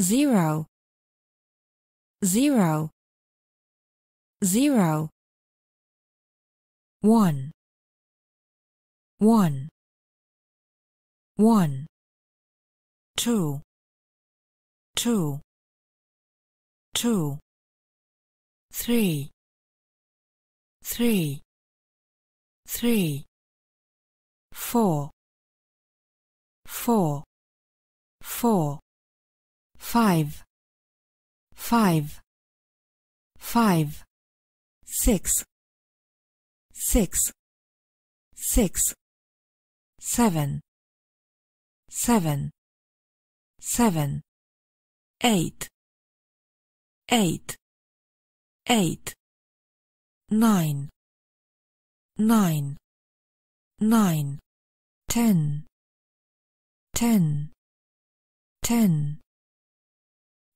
zero zero zero one one one two two two three three three four four five, five, five, six, six, six, seven, seven, seven, eight, eight, eight, nine, nine, nine, ten, ten, ten.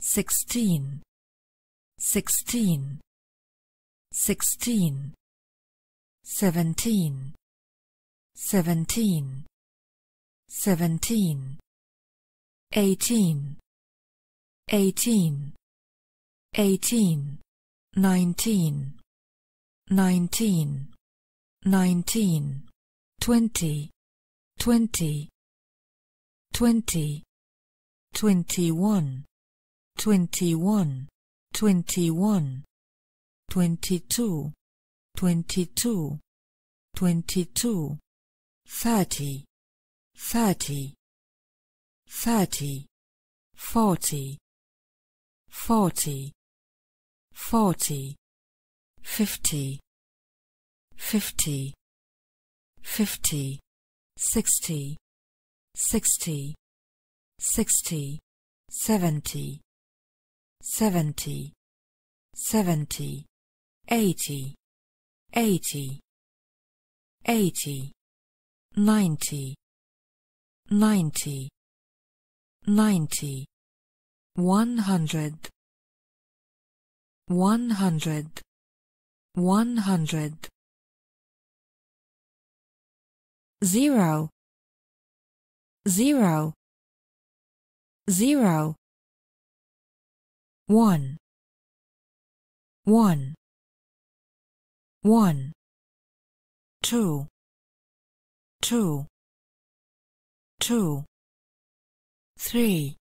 sixteen, sixteen, sixteen, seventeen, seventeen, seventeen, eighteen, eighteen, eighteen, nineteen, nineteen, nineteen, twenty, twenty, twenty, twenty-one twenty-one, twenty-one, twenty-two, twenty-two, twenty-two, thirty, thirty, thirty, forty, forty, forty, fifty, fifty, fifty, sixty, sixty, sixty, seventy seventy, seventy, eighty, eighty, eighty, ninety, ninety, ninety, one hundred, one hundred, one hundred, zero, zero, zero one. One. One. Two. Two. Two. Three.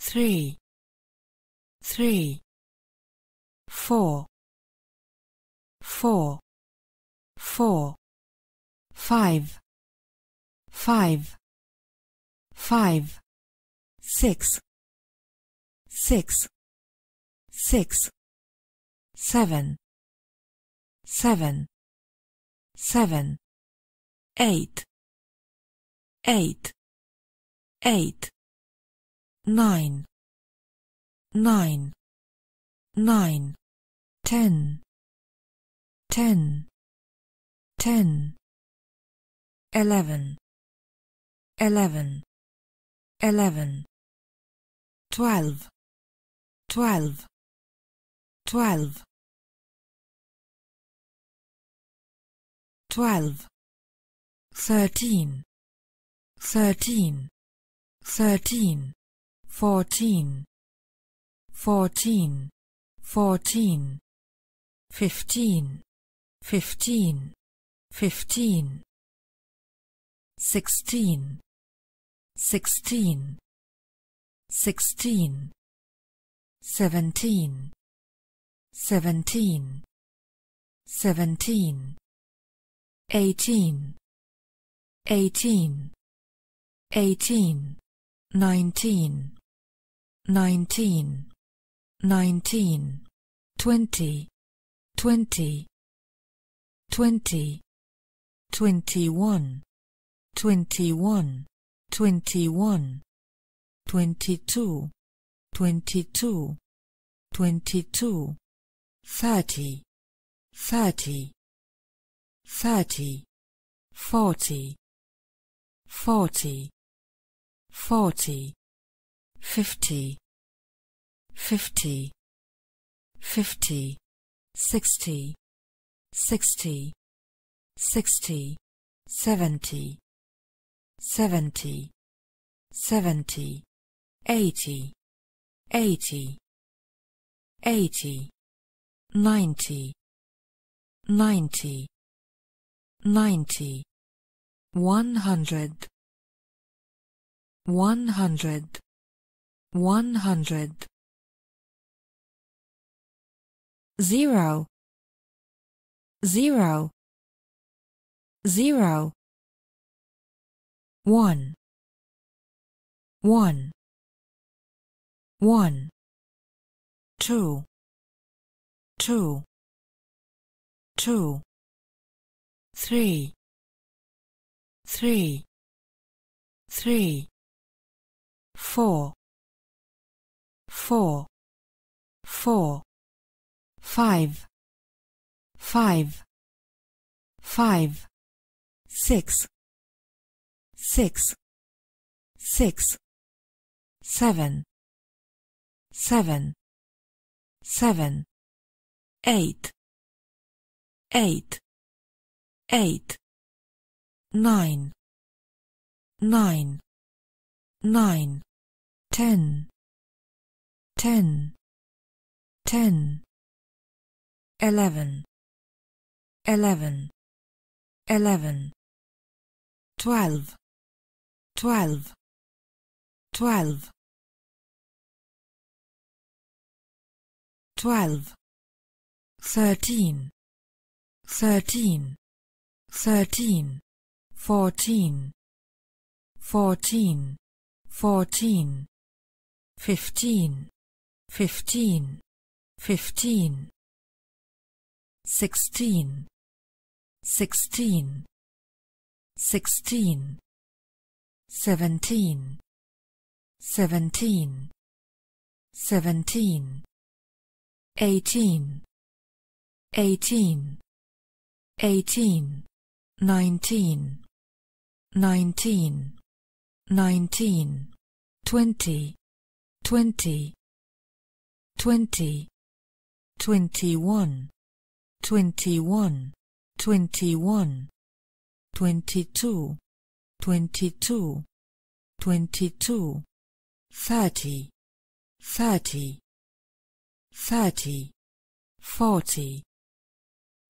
Three. Three. Four. Four. Four. Five. Five. Five. Six six, six, seven, seven, seven, eight, eight, eight, nine, nine, nine, ten, ten, ten, eleven, eleven, eleven, twelve, twelve twelve twelve thirteen thirteen thirteen fourteen fourteen fourteen fifteen fifteen fifteen sixteen sixteen sixteen seventeen, seventeen, seventeen, eighteen, eighteen, eighteen, nineteen, nineteen, nineteen, twenty, twenty, twenty, twenty-one, twenty-one, twenty-one, twenty-two, twenty-two twenty-two, thirty, thirty, thirty, forty, forty, forty, fifty, fifty, fifty, sixty, sixty, sixty, seventy, seventy, seventy, eighty, eighty eighty, ninety, ninety, ninety, one hundred, one hundred, one hundred, zero, zero, zero, one, one, one two two two three three three four four four five five five six six six seven seven seven, eight, eight, eight, nine, nine, nine, ten, ten, ten, eleven, eleven, eleven, twelve, twelve, twelve. twelve, thirteen, thirteen, thirteen, fourteen, fourteen, fourteen, fifteen, fifteen, fifteen, sixteen, sixteen, sixteen, seventeen, seventeen, seventeen, eighteen, eighteen, eighteen, nineteen, nineteen, nineteen, twenty, twenty, twenty, twenty-one, twenty-one, twenty-one, twenty-two, twenty-two, twenty-two, thirty, thirty thirty, forty,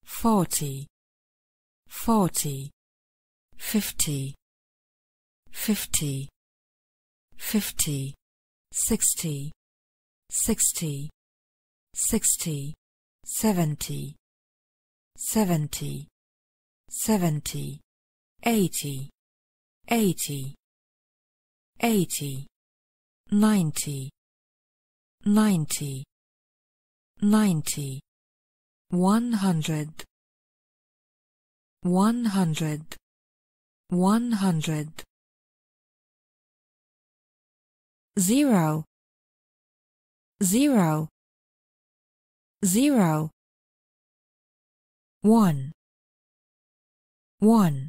forty, forty, fifty, fifty, fifty, sixty, sixty, sixty, seventy, seventy, seventy, eighty, eighty, eighty, ninety, ninety ninety, one hundred, one hundred, one hundred, zero, zero, zero, one, one,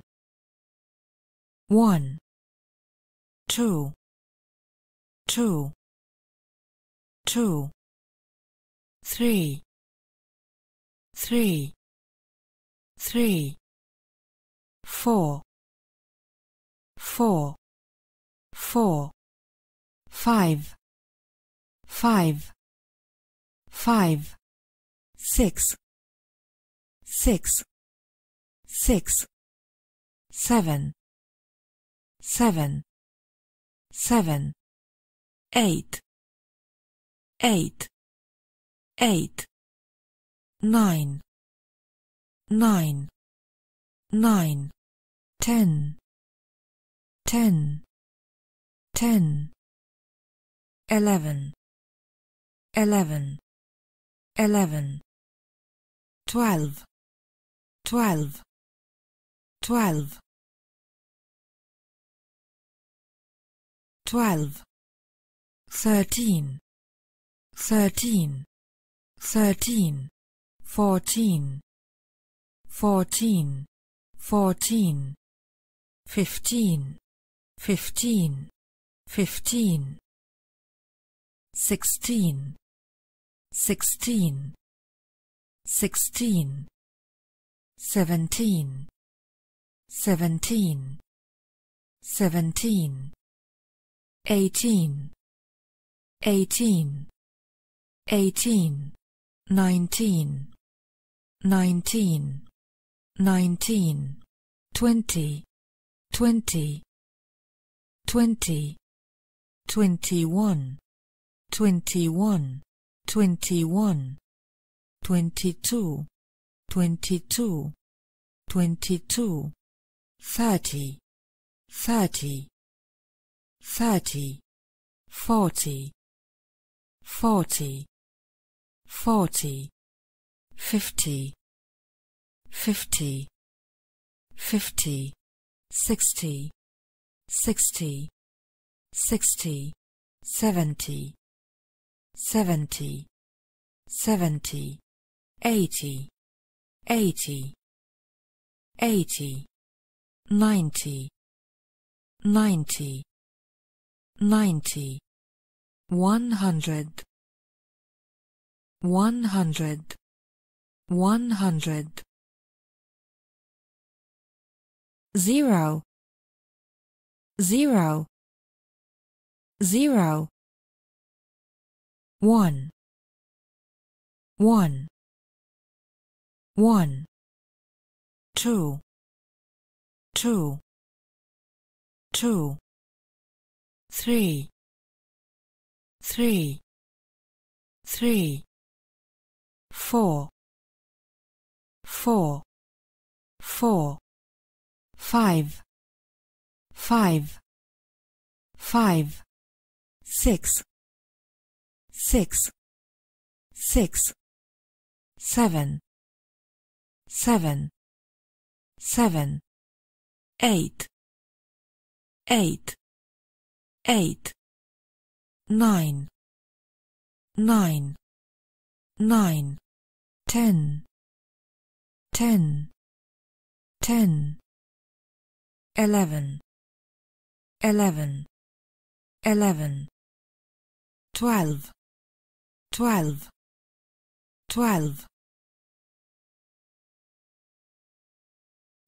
one, two, two, two three three three four four four five five five six six six seven seven seven eight eight eight nine nine nine ten ten ten eleven eleven eleven twelve twelve twelve twelve thirteen thirteen thirteen, fourteen, fourteen, fourteen, fifteen, fifteen, fifteen, sixteen, sixteen, sixteen, seventeen, seventeen, seventeen, eighteen, eighteen, eighteen nineteen, nineteen, nineteen, twenty, twenty, twenty, twenty-one, twenty-one, twenty-one, twenty-two, twenty-two, twenty-two, thirty, thirty, thirty, forty, forty forty, fifty, fifty, fifty, sixty, sixty, sixty, seventy, seventy, seventy, eighty, eighty, eighty, ninety, ninety, ninety, one hundred one hundred one hundred zero zero zero one one one two two two three three three four, four, four, five, five, five, six, six, six, seven, seven, seven, eight, eight, eight, nine, nine, nine ten, ten, ten, eleven, eleven, eleven, twelve, twelve, twelve,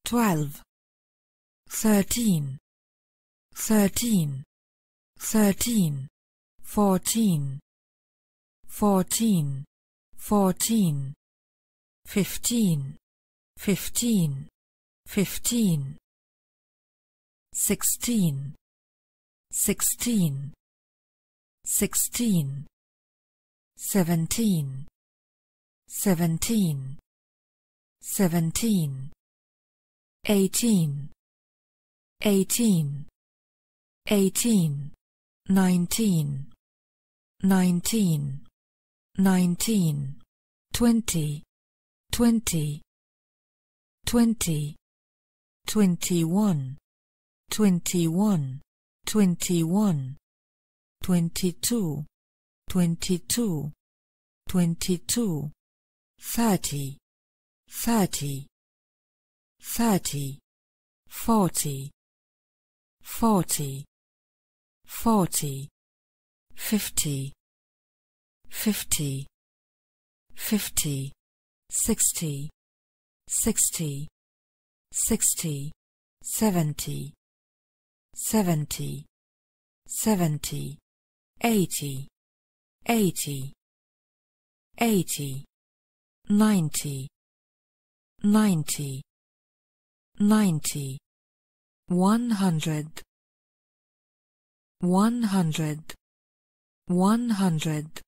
twelve, thirteen, thirteen, thirteen, fourteen, fourteen, fourteen, fifteen, fifteen, fifteen, sixteen, sixteen, sixteen, seventeen, seventeen, seventeen, eighteen, eighteen, eighteen, nineteen, nineteen, nineteen, twenty, twenty, twenty, twenty-one, twenty-one, twenty-one, twenty-two, twenty-two, twenty-two, thirty, thirty, thirty, forty, forty, forty, fifty, fifty, fifty sixty, sixty, sixty, seventy, seventy, seventy, eighty, eighty, eighty, ninety, ninety, ninety, one hundred, one hundred, one hundred